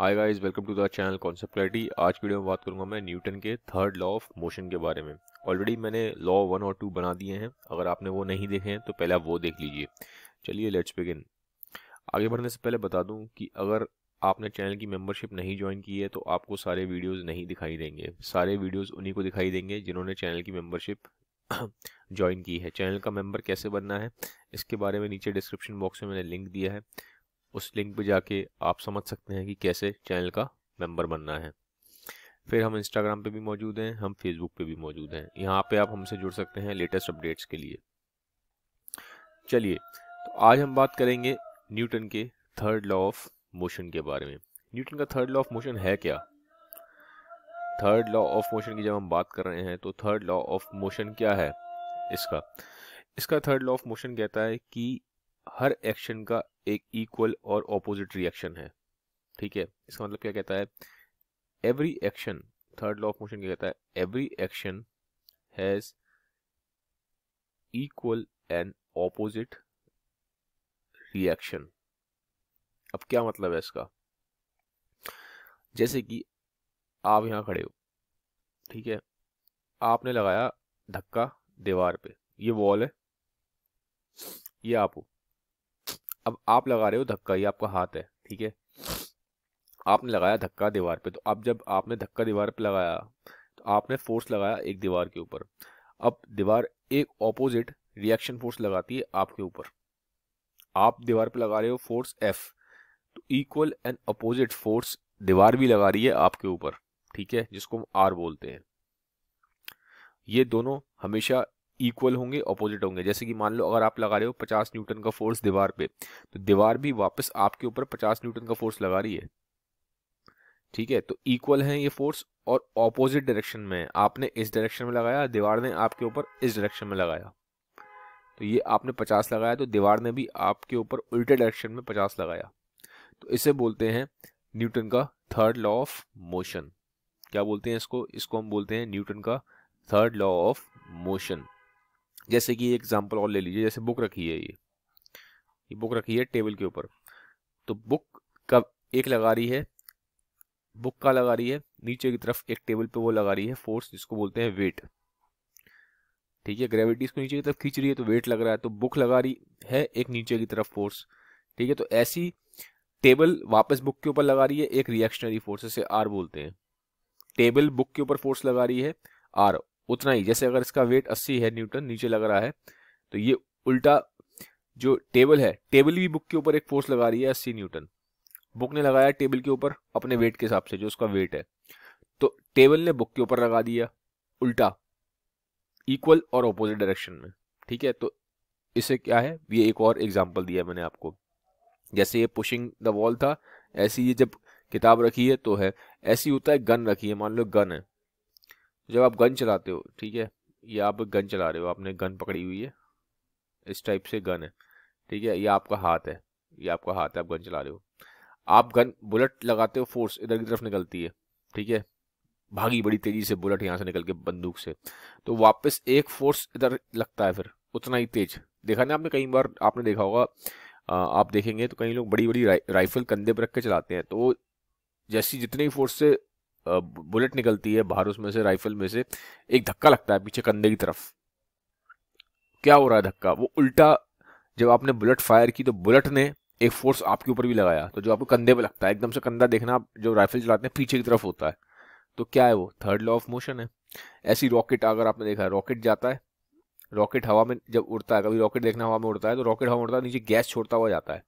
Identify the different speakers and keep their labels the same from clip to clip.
Speaker 1: hi guys welcome to the channel concept clarity आज video में बात करूंगा मैं न्यूटन के थर्ड लॉ ऑफ मोशन के बारे में ऑलरेडी मैंने लॉ वन और टू बना दिए हैं अगर आपने वो नहीं देखे हैं तो पहले आप वो देख लीजिए चलिए लेट्स बिगिन आगे बढ़ने से पहले बता दूं कि अगर आपने चैनल की मेम्बरशिप नहीं ज्वाइन की है तो आपको सारे वीडियोज़ नहीं दिखाई देंगे सारे वीडियोज़ उन्हीं को दिखाई देंगे जिन्होंने चैनल की मेम्बरशिप ज्वाइन की है चैनल का मेंबर कैसे बनना है इसके बारे में नीचे डिस्क्रिप्शन बॉक्स में मैंने लिंक दिया है उस लिंक पे जाके आप समझ सकते हैं कि कैसे चैनल का मेंबर बनना है फिर हम इंस्टाग्राम पे भी मौजूद हैं हम फेसबुक पे भी मौजूद हैं यहाँ पे आप हमसे जुड़ सकते हैं लेटेस्ट अपडेट्स के लिए चलिए तो आज हम बात करेंगे न्यूटन के थर्ड लॉ ऑफ मोशन के बारे में न्यूटन का थर्ड लॉ ऑफ मोशन है क्या थर्ड लॉ ऑफ मोशन की जब हम बात कर रहे हैं तो थर्ड लॉ ऑफ मोशन क्या है इसका इसका थर्ड लॉ ऑफ मोशन कहता है कि हर एक्शन का एक इक्वल और ऑपोजिट रिएक्शन है ठीक है इसका मतलब क्या कहता है every action third law of motion क्या कहता है every action has equal and opposite reaction अब क्या मतलब है इसका जैसे कि आप यहां खड़े हो ठीक है आपने लगाया धक्का दीवार पे ये वॉल है ये आप हो अब आप लगा रहे हो धक्का ये आपका हाथ है ठीक है आपने लगाया धक्का दीवार पे तो अब जब आपने धक्का दीवार पे लगाया तो आपने फोर्स लगाया एक दीवार के ऊपर अब दीवार एक ऑपोजिट रिएक्शन फोर्स लगाती है आपके ऊपर आप दीवार पे लगा रहे हो फोर्स एफ तो इक्वल एंड अपोजिट फोर्स दीवार भी लगा रही है आपके ऊपर ठीक है जिसको हम आर बोलते हैं ये दोनों हमेशा इक्वल होंगे अपोजिट होंगे जैसे कि मान लो अगर आप लगा रहे हो पचास न्यूटन का फोर्स दीवार पे तो दीवार भी वापस आपके ऊपर पचास न्यूटन का फोर्स लगा रही है ठीक है तो इक्वल है ये फोर्स और ऑपोजिट डायरेक्शन में है आपने इस डायरेक्शन में लगाया दीवार ने आपके ऊपर इस डायरेक्शन में लगाया तो ये आपने पचास लगाया तो दीवार ने भी आपके ऊपर उल्टे डायरेक्शन में पचास लगाया तो इसे बोलते हैं न्यूटन का थर्ड लॉ ऑफ मोशन क्या बोलते हैं इसको इसको हम बोलते हैं न्यूटन का थर्ड लॉ ऑफ मोशन जैसे कि एग्जाम्पल और ले लीजिए जैसे बुक रखी है ये ये बुक रखी है टेबल के ऊपर तो बुक का एक लगा रही है बुक का लगा रही है नीचे की तरफ एक टेबल पे वो लगा रही है फोर्स जिसको बोलते हैं वेट ठीक है ग्रेविटी इसको नीचे की तरफ खींच रही है तो वेट लग रहा है तो बुक लगा रही है एक नीचे की तरफ फोर्स ठीक है तो ऐसी टेबल वापस बुक के ऊपर लगा रही है एक रिएक्शनरी फोर्स जैसे आर बोलते हैं टेबल बुक के ऊपर फोर्स लगा रही है आर उतना ही जैसे अगर इसका वेट 80 है न्यूटन नीचे लग रहा है तो ये उल्टा जो टेबल है टेबल भी बुक के ऊपर एक फोर्स लगा रही है अस्सी न्यूटन बुक ने लगाया टेबल के ऊपर अपने वेट के हिसाब से जो उसका वेट है तो टेबल ने बुक के ऊपर लगा दिया उल्टा इक्वल और अपोजिट डायरेक्शन में ठीक है तो इसे क्या है ये एक और एग्जाम्पल दिया मैंने आपको जैसे ये पुशिंग द वॉल था ऐसी ये जब किताब रखी है तो है ऐसी होता है गन रखी है मान लो गन है जब आप गन चलाते हो ठीक है ये आप गन चला रहे हो आपने गन पकड़ी हुई है इस टाइप से गन है ठीक है ये आपका हाथ है ये आपका हाथ है आप गन चला रहे हो आप गन बुलेट लगाते हो फोर्स इधर की तरफ निकलती है ठीक है भागी बड़ी तेजी से बुलेट यहाँ से निकल के बंदूक से तो वापस एक फोर्स इधर लगता है फिर उतना ही तेज देखा ना आपने कई बार आपने देखा होगा आप देखेंगे तो कई लोग बड़ी बड़ी रा, राइफल कंधे पर रख के चलाते हैं तो जैसी जितनी फोर्स से बुलेट निकलती है बाहर उसमें से राइफल में से एक धक्का लगता है पीछे कंधे की तरफ क्या हो रहा है धक्का वो उल्टा जब आपने बुलेट फायर की तो बुलेट ने एक फोर्स आपके ऊपर भी लगाया तो जो आपको कंधे पर लगता है एकदम से कंधा देखना आप जो राइफल चलाते हैं पीछे की तरफ होता है तो क्या है वो थर्ड लॉ ऑफ मोशन है ऐसी रॉकेट अगर आपने देखा रॉकेट जाता है रॉकेट हवा में जब उड़ता है कभी रॉकेट देखना हवा में उड़ता है तो रॉकेट हवा में उड़ता है नीचे गैस छोड़ता हुआ जाता है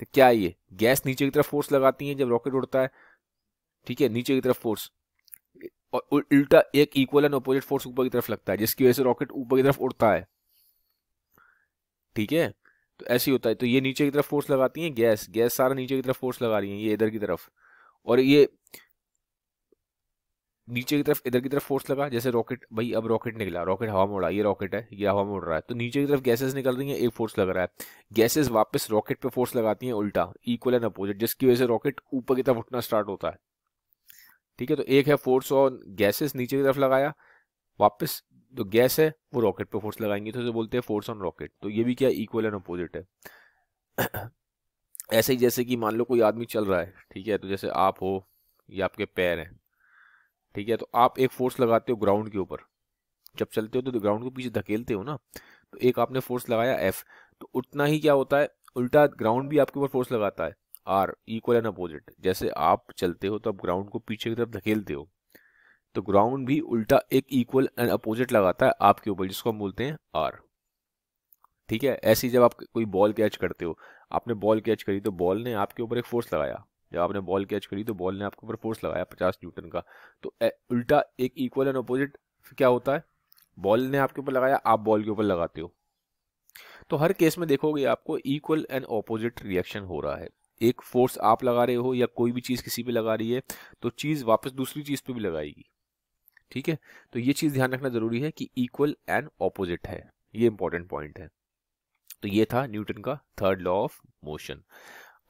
Speaker 1: तो क्या ये गैस नीचे की तरफ फोर्स लगाती है जब रॉकेट उड़ता है ठीक है नीचे की तरफ फोर्स और उल्टा एक इक्वल एंड अपोजिट फोर्स ऊपर की तरफ लगता है जिसकी वजह से रॉकेट ऊपर की तरफ उड़ता है ठीक है तो ऐसे ही होता है तो ये नीचे की तरफ फोर्स लगाती है गैस गैस सारा नीचे की तरफ फोर्स लगा रही है ये इधर की तरफ और ये नीचे की तरफ इधर की तरफ फोर्स लगा जैसे रॉकेट भाई अब रॉकेट निकला रॉकेट हवा में उड़ा ये रॉकेट है ये हवा में उड़ रहा है तो नीचे की तरफ गैसेस निकल रही है एक फोर्स लग रहा है गैसेस वापस रॉकेट पे फोर्स लगाती हैं उल्टा इक्वल एंड अपोजिट जिसकी वजह से रॉकेट ऊपर की तरफ उठना स्टार्ट होता है ठीक है तो एक है फोर्स और गैसेस नीचे की तरफ लगाया वापस जो गैस है वो रॉकेट पे फोर्स लगाएंगे तो उसे बोलते हैं फोर्स ऑन रॉकेट तो ये भी क्या इक्वल एंड अपोजिट है ऐसे ही जैसे कि मान लो कोई आदमी चल रहा है ठीक है तो जैसे आप हो या आपके पैर हैं ठीक है तो आप एक फोर्स लगाते हो ग्राउंड के ऊपर जब चलते हो तो ग्राउंड के पीछे धकेलते हो ना तो एक आपने फोर्स लगाया एफ तो उतना ही क्या होता है उल्टा ग्राउंड भी आपके ऊपर फोर्स लगाता है आर इक्वल एंड अपोजिट जैसे आप चलते हो तो आप ग्राउंड को पीछे की तरफ धकेलते हो तो ग्राउंड भी उल्टा एक इक्वल एंड अपोजिट लगाता है आपके ऊपर जिसको हम बोलते हैं आर ठीक है ऐसी जब आप कोई बॉल कैच करते हो आपने बॉल कैच करी तो बॉल ने आपके ऊपर एक फोर्स लगाया जब आपने बॉल कैच करी तो बॉल ने आपके ऊपर फोर्स लगाया पचास न्यूटन का तो ए, उल्टा एक इक्वल एंड अपोजिट क्या होता है बॉल ने आपके ऊपर लगाया आप बॉल के ऊपर लगाते हो तो हर केस में देखोगे आपको इक्वल एंड अपोजिट रिएक्शन हो रहा है एक फोर्स आप लगा रहे हो या कोई भी चीज़ किसी पे लगा रही है तो चीज़ वापस दूसरी चीज़ पे भी लगाएगी ठीक है तो ये चीज़ ध्यान रखना ज़रूरी है कि इक्वल एंड ऑपोजिट है ये इंपॉर्टेंट पॉइंट है तो ये था न्यूटन का थर्ड लॉ ऑफ मोशन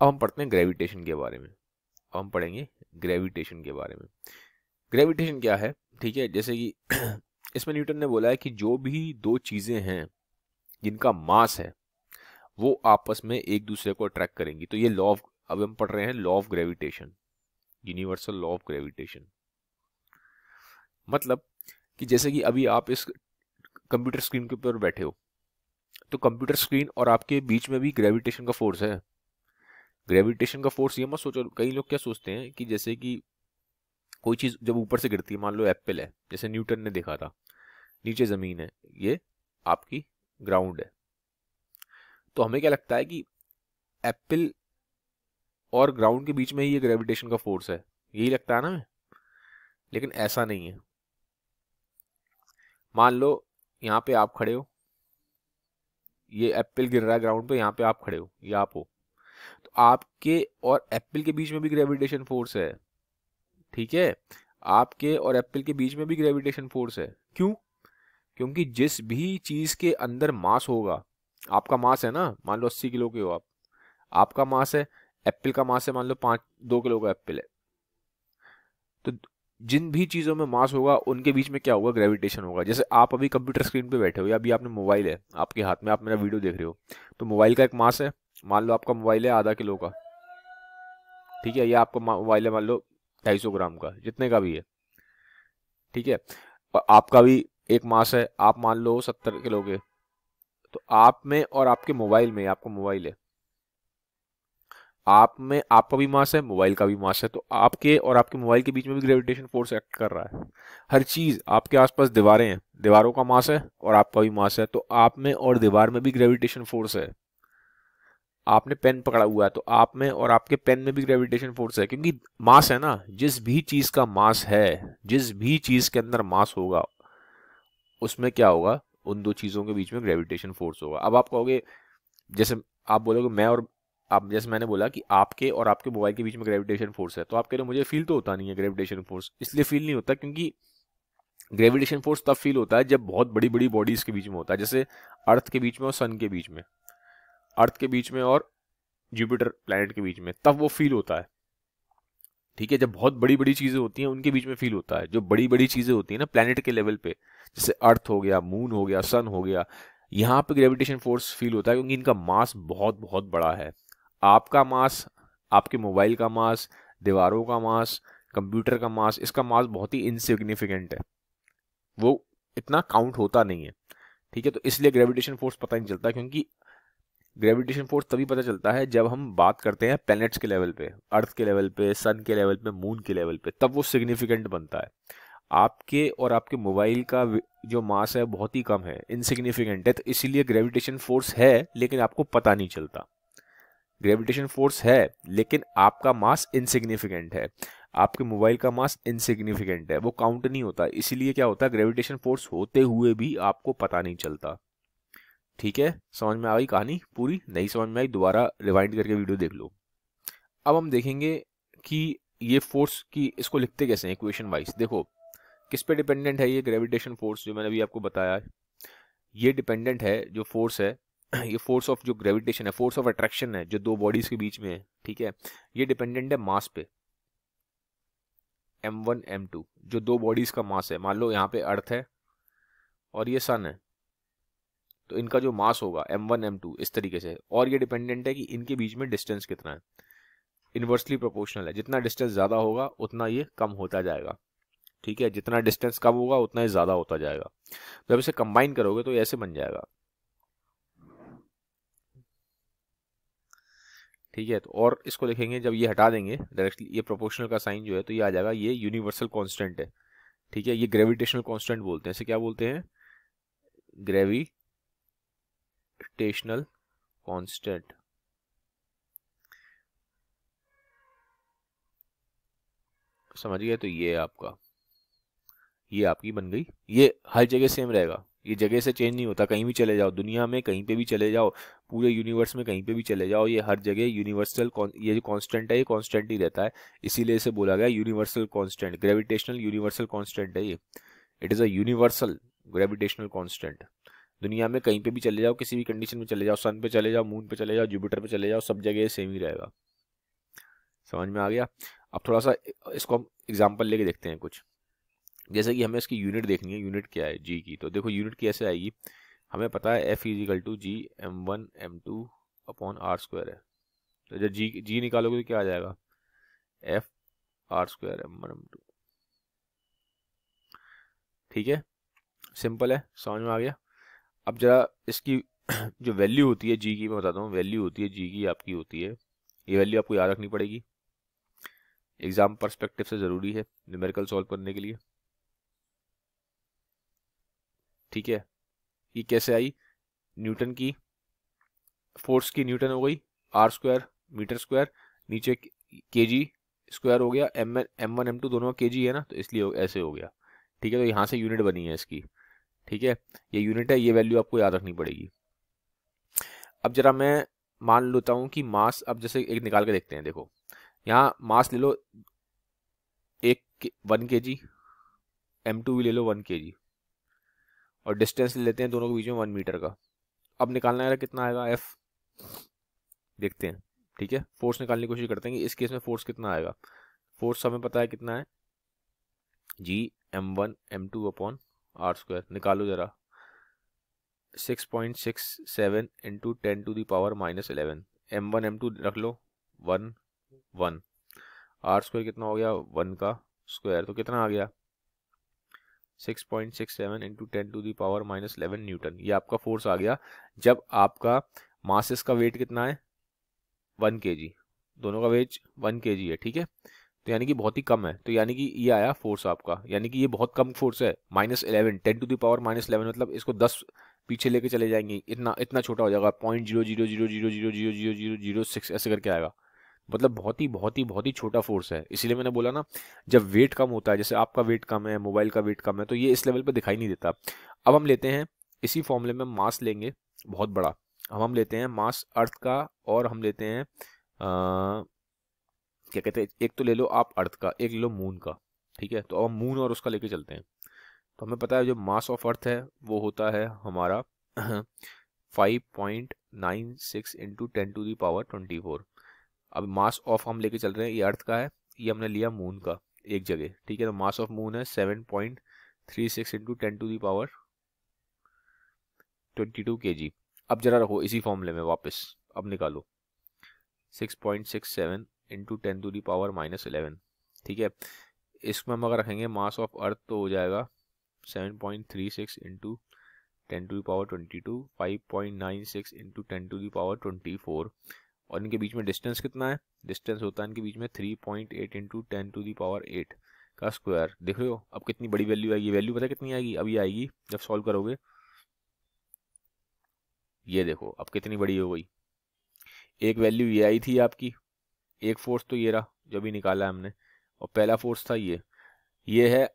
Speaker 1: अब हम पढ़ते हैं ग्रेविटेशन के बारे में अब हम पढ़ेंगे ग्रेविटेशन के बारे में ग्रेविटेशन क्या है ठीक है जैसे कि इसमें न्यूटन ने बोला है कि जो भी दो चीज़ें हैं जिनका मास है वो आपस में एक दूसरे को अट्रैक्ट करेंगी तो ये लॉ ऑफ अब हम पढ़ रहे हैं law of gravitation universal law of gravitation मतलब कि जैसे कि अभी आप इस कंप्यूटर स्क्रीन के ऊपर बैठे हो तो कंप्यूटर स्क्रीन और आपके बीच में भी ग्रेविटेशन का फोर्स है ग्रेविटेशन का फोर्स ये मत सोचो कई लोग क्या सोचते हैं कि जैसे कि कोई चीज़ जब ऊपर से गिरती है मान लो एप्पल है जैसे न्यूटन ने देखा था नीचे ज़मीन है ये आपकी ग्राउंड है तो हमें क्या लगता है कि एप्पल और ग्राउंड के बीच में ही ये ग्रेविटेशन का फोर्स है यही लगता है ना लेकिन ऐसा नहीं है मान लो यहाँ पे आप खड़े हो ये एप्पल गिर रहा है ग्राउंड पे यहाँ पे आप खड़े हो ये आप हो तो आपके और एप्पल के बीच में भी ग्रेविटेशन फोर्स है ठीक है आपके और एप्पल के बीच में भी ग्रेविटेशन फोर्स है क्यों क्योंकि जिस भी चीज के अंदर मास होगा आपका मास है ना मान लो अस्सी किलो के हो आप आपका मास है एप्पल का मास है मान लो पाँच दो किलो का एप्पल है तो जिन भी चीज़ों में मास होगा उनके बीच में क्या होगा ग्रेविटेशन होगा जैसे आप अभी कंप्यूटर स्क्रीन पे बैठे हो या अभी आपने मोबाइल है आपके हाथ में आप मेरा वीडियो देख रहे हो तो मोबाइल का एक मास है मान लो आपका मोबाइल है आधा किलो का ठीक है या आपका मोबाइल है मान लो ढाई सौ ग्राम का जितने का भी है ठीक है और आपका भी एक मास है आप मान लो सत्तर किलो के तो आप में और आपके मोबाइल में आपका मोबाइल है आप में आपका भी मास है मोबाइल का भी मास है तो आपके और आपके मोबाइल के बीच में भी ग्रेविटेशन फोर्स एक्ट कर रहा है हर चीज़ आपके आसपास दीवारें हैं दीवारों का मास है और आपका भी मास है तो आप में और दीवार में भी ग्रेविटेशन फोर्स है आपने पेन पकड़ा हुआ है तो आप में और आपके पेन में भी ग्रेविटेशन फोर्स है क्योंकि मास है ना जिस भी चीज़ का मास है जिस भी चीज़ के अंदर मास होगा उसमें क्या होगा उन दो चीज़ों के बीच में ग्रेविटेशन फोर्स होगा अब आप कहोगे जैसे आप बोलोगे मैं और आप जैसे मैंने बोला कि आपके और आपके मोबाइल के बीच में ग्रेविटेशन फोर्स है तो आप कह रहे हो मुझे फील तो होता नहीं है ग्रेविटेशन फोर्स इसलिए फील नहीं होता क्योंकि ग्रेविटेशन फोर्स तब फील होता है जब बहुत बड़ी बड़ी बॉडीज़ के बीच में होता है जैसे अर्थ के बीच में और सन के बीच में अर्थ के बीच में और जुपिटर प्लैनेट के बीच में तब वो फील होता है ठीक है जब बहुत बड़ी बड़ी चीज़ें होती हैं उनके बीच में फील होता है जो बड़ी बड़ी चीज़ें होती हैं ना प्लानट के लेवल पे जैसे अर्थ हो गया मून हो गया सन हो गया यहाँ पे ग्रेविटेशन फोर्स फील होता है क्योंकि इनका मास बहुत बहुत बड़ा है आपका मास आपके मोबाइल का मास दीवारों का मास कंप्यूटर का मास इसका मास बहुत ही इनसिग्निफिकेंट है वो इतना काउंट होता नहीं है ठीक है तो इसलिए ग्रेविटेशन फोर्स पता नहीं चलता क्योंकि ग्रेविटेशन फोर्स तभी पता चलता है जब हम बात करते हैं प्लैनेट्स के लेवल पे अर्थ के लेवल पे सन के लेवल पे मून के लेवल पे तब वो सिग्निफिकेंट बनता है आपके और आपके मोबाइल का जो मास है बहुत ही कम है इनसिग्निफिकेंट है तो इसीलिए ग्रेविटेशन फोर्स है लेकिन आपको पता नहीं चलता ग्रेविटेशन फोर्स है लेकिन आपका मास इनसिग्निफिकेंट है आपके मोबाइल का मास इनसिग्निफिकेंट है वो काउंट नहीं होता इसीलिए क्या होता है ग्रेविटेशन फोर्स होते हुए भी आपको पता नहीं चलता ठीक है समझ में आ गई कहानी पूरी नहीं समझ में आई दोबारा रिवाइंड करके वीडियो देख लो अब हम देखेंगे कि ये फोर्स की इसको लिखते कैसे हैं इक्वेशन वाइज देखो किस पे डिपेंडेंट है ये ग्रेविटेशन फोर्स जो मैंने अभी आपको बताया ये डिपेंडेंट है जो फोर्स है ये फोर्स ऑफ जो ग्रेविटेशन है फोर्स ऑफ अट्रैक्शन है जो दो बॉडीज के बीच में है ठीक है ये डिपेंडेंट है मास पे एम वन जो दो बॉडीज का मास है मान लो यहाँ पे अर्थ है और ये सन है तो इनका जो मास होगा एम वन एम टू इस तरीके से और ये डिपेंडेंट है कि इनके बीच में डिस्टेंस कितना है इन्वर्सली प्रोपोर्शनल है जितना डिस्टेंस ज़्यादा होगा उतना ये कम होता जाएगा ठीक है जितना डिस्टेंस कम होगा उतना ही ज़्यादा होता जाएगा तो जब इसे कंबाइन करोगे तो ऐसे बन जाएगा ठीक है तो और इसको देखेंगे जब ये हटा देंगे डायरेक्टली ये प्रोपोर्शनल का साइन जो है तो ये आ जाएगा ये यूनिवर्सल कांस्टेंट है ठीक है ये ग्रेविटेशनल कांस्टेंट बोलते हैं इसे क्या बोलते हैं ग्रेवी rotational constant समझ गया तो ये आपका ये आपकी बन गई ये हर जगह सेम रहेगा ये जगह से चेंज नहीं होता कहीं भी चले जाओ दुनिया में कहीं पे भी चले जाओ पूरे यूनिवर्स में कहीं पे भी चले जाओ ये हर जगह यूनिवर्सल ये जो कांस्टेंट है ये कांस्टेंट ही रहता है इसीलिए इसे बोला गया universal constant gravitational universal constant है ये it is a universal gravitational constant दुनिया में कहीं पे भी चले जाओ किसी भी कंडीशन में चले जाओ सन पे चले जाओ मून पे चले जाओ जुपिटर पे चले जाओ सब जगह सेम ही रहेगा समझ में आ गया अब थोड़ा सा इसको हम एग्जाम्पल लेके देखते हैं कुछ जैसे कि हमें इसकी यूनिट देखनी है यूनिट क्या है जी की तो देखो यूनिट कैसे आएगी हमें पता है F is equal to G M one M two upon R square है तो जब जी जी निकालोगे तो क्या आ जाएगा F R square M one M two ठीक है सिंपल है समझ में आ गया अब जरा इसकी जो वैल्यू होती है जी की मैं बताता हूँ वैल्यू होती है जी की आपकी होती है ये वैल्यू आपको याद रखनी पड़ेगी एग्ज़ाम परस्पेक्टिव से ज़रूरी है न्यूमेरिकल सॉल्व करने के लिए ठीक है ये कैसे आई न्यूटन की फोर्स की न्यूटन हो गई आर स्क्वायर मीटर स्क्वायर नीचे के जी स्क्वायर हो गया M M one M two दोनों के जी है ना तो इसलिए ऐसे हो गया ठीक है तो यहाँ से यूनिट बनी है इसकी ठीक है ये यूनिट है ये वैल्यू आपको याद रखनी पड़ेगी अब जरा मैं मान लेता हूँ कि मास अब जैसे एक निकाल के देखते हैं देखो यहाँ मास ले लो एक वन के जी एम टू भी ले लो वन के जी और डिस्टेंस ले लेते हैं दोनों के बीच में वन मीटर का अब निकालना है कितना आएगा एफ देखते हैं ठीक है फोर्स निकालने की कोशिश करते हैं कि इस केस में फोर्स कितना आएगा फोर्स हमें पता है कितना है G M one M two upon R square निकालो ज़रा six point six seven into ten to the power minus eleven M one M two रख लो वन वन आर स्क्वायर कितना हो गया वन का स्क्वायर तो कितना आ गया six point six seven into ten to the power minus eleven newton ये आपका फोर्स आ गया जब आपका मासिस का वेट कितना है वन के दोनों का वेट वन के है ठीक है तो यानी कि बहुत ही कम है तो यानी कि ये आया फोर्स आपका यानी कि ये बहुत कम फोर्स है minus eleven ten to the power minus eleven मतलब इसको दस पीछे लेके चले जाएंगे इतना इतना छोटा हो जाएगा point zero zero zero zero zero zero zero zero zero six ऐसे करके आएगा मतलब बहुत ही बहुत ही बहुत ही छोटा फोर्स है इसीलिए मैंने बोला ना जब वेट कम होता है जैसे आपका वेट कम है मोबाइल का वेट कम है तो ये इस लेवल पर दिखाई नहीं देता अब हम लेते हैं इसी फॉर्मूले में मास लेंगे बहुत बड़ा अब हम लेते हैं मास अर्थ का और हम लेते हैं क्या कहते हैं एक तो ले लो आप अर्थ का एक ले लो मून का ठीक है तो अब मून और उसका लेके चलते हैं तो हमें पता है जो मास ऑफ अर्थ है वो होता है हमारा five point nine six into ten to power twenty four अब मास ऑफ हम लेके चल रहे हैं ये अर्थ का है ये हमने लिया मून का एक जगह ठीक है तो मास ऑफ मून है seven point three six into ten to the power twenty two k g अब जरा रखो इसी फॉर्मूले में वापस अब निकालो six point six seven into ten to the power minus eleven ठीक है इसमें हम अगर रखेंगे मास ऑफ अर्थ तो हो जाएगा seven point three six into ten to the power twenty two five point nine six into ten to the power twenty four और इनके बीच में डिस्टेंस कितना है डिस्टेंस होता है इनके बीच में three point eight into ten to the power eight का स्क्वायर देख हो अब कितनी बड़ी वैल्यू आएगी वैल्यू पता कितनी आएगी अभी आएगी जब सॉल्व करोगे ये देखो अब कितनी बड़ी हो गई एक वैल्यू ये आई थी आपकी एक फोर्स तो ये रहा जो भी निकाला हमने और पहला फोर्स था ये ये है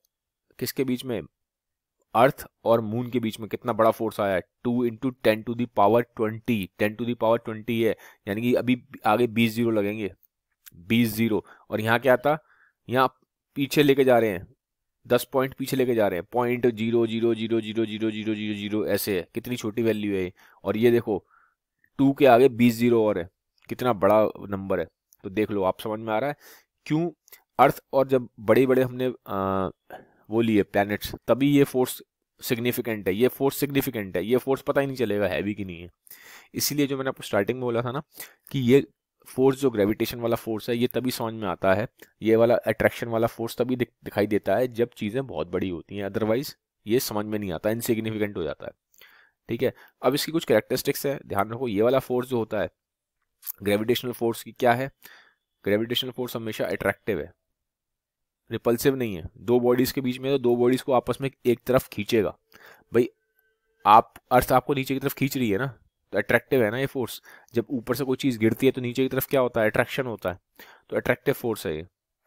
Speaker 1: किसके बीच में अर्थ और मून के बीच में कितना बड़ा फोर्स आया है two into ten to the power twenty ten to the power twenty है यानी कि अभी आगे बीस जीरो लगेंगे बीस जीरो और यहाँ क्या था यहाँ पीछे लेके जा रहे हैं दस पॉइंट पीछे लेके जा रहे हैं point zero zero zero zero zero zero zero zero ऐसे है कितनी छोटी वैल्यू है और ये देखो टू के आगे बीस जीरो और है कितना बड़ा नंबर है तो देख लो आप समझ में आ रहा है क्यों अर्थ और जब बड़े बड़े हमने आ, वो लिए प्लैनेट्स तभी ये फोर्स सिग्निफिकेंट है ये फोर्स सिग्निफिकेंट है ये फोर्स पता ही नहीं चलेगा हैवी की नहीं है इसीलिए जो मैंने आपको स्टार्टिंग में बोला था ना कि ये फोर्स जो ग्रेविटेशन वाला फोर्स है ये तभी समझ में आता है ये वाला अट्रैक्शन वाला फोर्स तभी दिख, दिखाई देता है जब चीज़ें बहुत बड़ी होती हैं अदरवाइज ये समझ में नहीं आता इनसिग्निफिकेंट हो जाता है ठीक है अब इसकी कुछ कैरेक्टरिस्टिक्स है ध्यान रखो ये वाला फोर्स जो होता है ग्रेविटेशनल फोर्स की क्या है ग्रेविटेशनल फोर्स हमेशा अट्रैक्टिव है रिपल्सिव नहीं है दो बॉडीज के बीच में तो दो बॉडीज को आपस में एक तरफ खींचेगा भाई आप अर्थ आपको नीचे की तरफ खींच रही है ना तो अट्रैक्टिव है ना ये फोर्स जब ऊपर से कोई चीज़ गिरती है तो नीचे की तरफ क्या होता है अट्रैक्शन होता है तो अट्रैक्टिव फोर्स है ये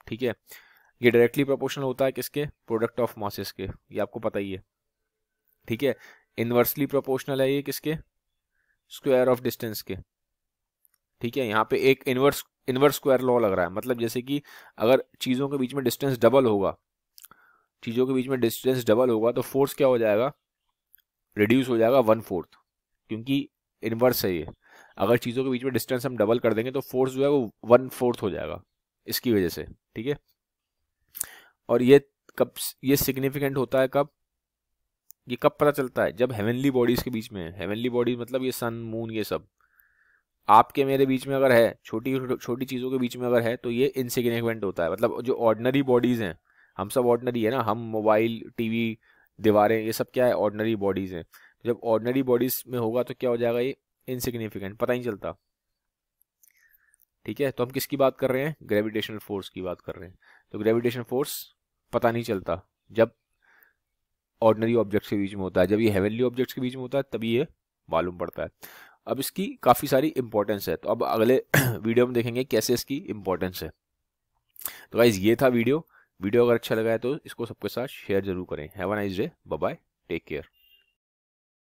Speaker 1: ठीक है ये डायरेक्टली प्रोपोर्शनल होता है किसके प्रोडक्ट ऑफ मासेस के ये आपको पता ही है ठीक है इन्वर्सली प्रोपोर्शनल है ये किसके स्क्वायर ऑफ डिस्टेंस के ठीक है यहाँ पे एक इन्वर्स इन्वर्स स्क्वायर लॉ लग रहा है मतलब जैसे कि अगर चीज़ों के बीच में डिस्टेंस डबल होगा चीज़ों के बीच में डिस्टेंस डबल होगा तो फोर्स क्या हो जाएगा रिड्यूस हो जाएगा वन फोर्थ क्योंकि इन्वर्स है ये अगर चीज़ों के बीच में डिस्टेंस हम डबल कर देंगे तो फोर्स जो है वो वन फोर्थ हो जाएगा इसकी वजह से ठीक है और ये कब ये सिग्निफिकेंट होता है कब ये कब पता चलता है जब हेवनली बॉडीज़ के बीच में हेवनली बॉडीज मतलब ये सन मून ये सब आपके मेरे बीच में अगर है छोटी छोटी चीज़ों के बीच में अगर है तो ये इनसिग्निफिकेंट होता है मतलब जो ऑर्डनरी बॉडीज़ हैं हम सब ऑर्डनरी है ना हम मोबाइल टीवी दीवारें ये सब क्या है ऑर्डनरी बॉडीज़ हैं जब ऑर्डनरी बॉडीज़ में होगा तो क्या हो जाएगा ये इनसिग्निफिकेंट पता ही नहीं चलता ठीक है तो हम किसकी बात कर रहे हैं ग्रेविटेशनल फोर्स की बात कर रहे हैं तो ग्रेविटेशन फोर्स पता नहीं चलता जब ऑर्डनरी ऑब्जेक्ट्स के बीच में होता है जब ये हेवनली ऑब्जेक्ट्स के बीच में होता है तभी ये मालूम पड़ता है अब इसकी काफ़ी सारी इंपॉर्टेंस है तो अब अगले वीडियो में देखेंगे कैसे इसकी इंपॉर्टेंस है तो गाइज ये था वीडियो वीडियो अगर अच्छा लगा है तो इसको सबके साथ शेयर जरूर करें have a nice day bye take care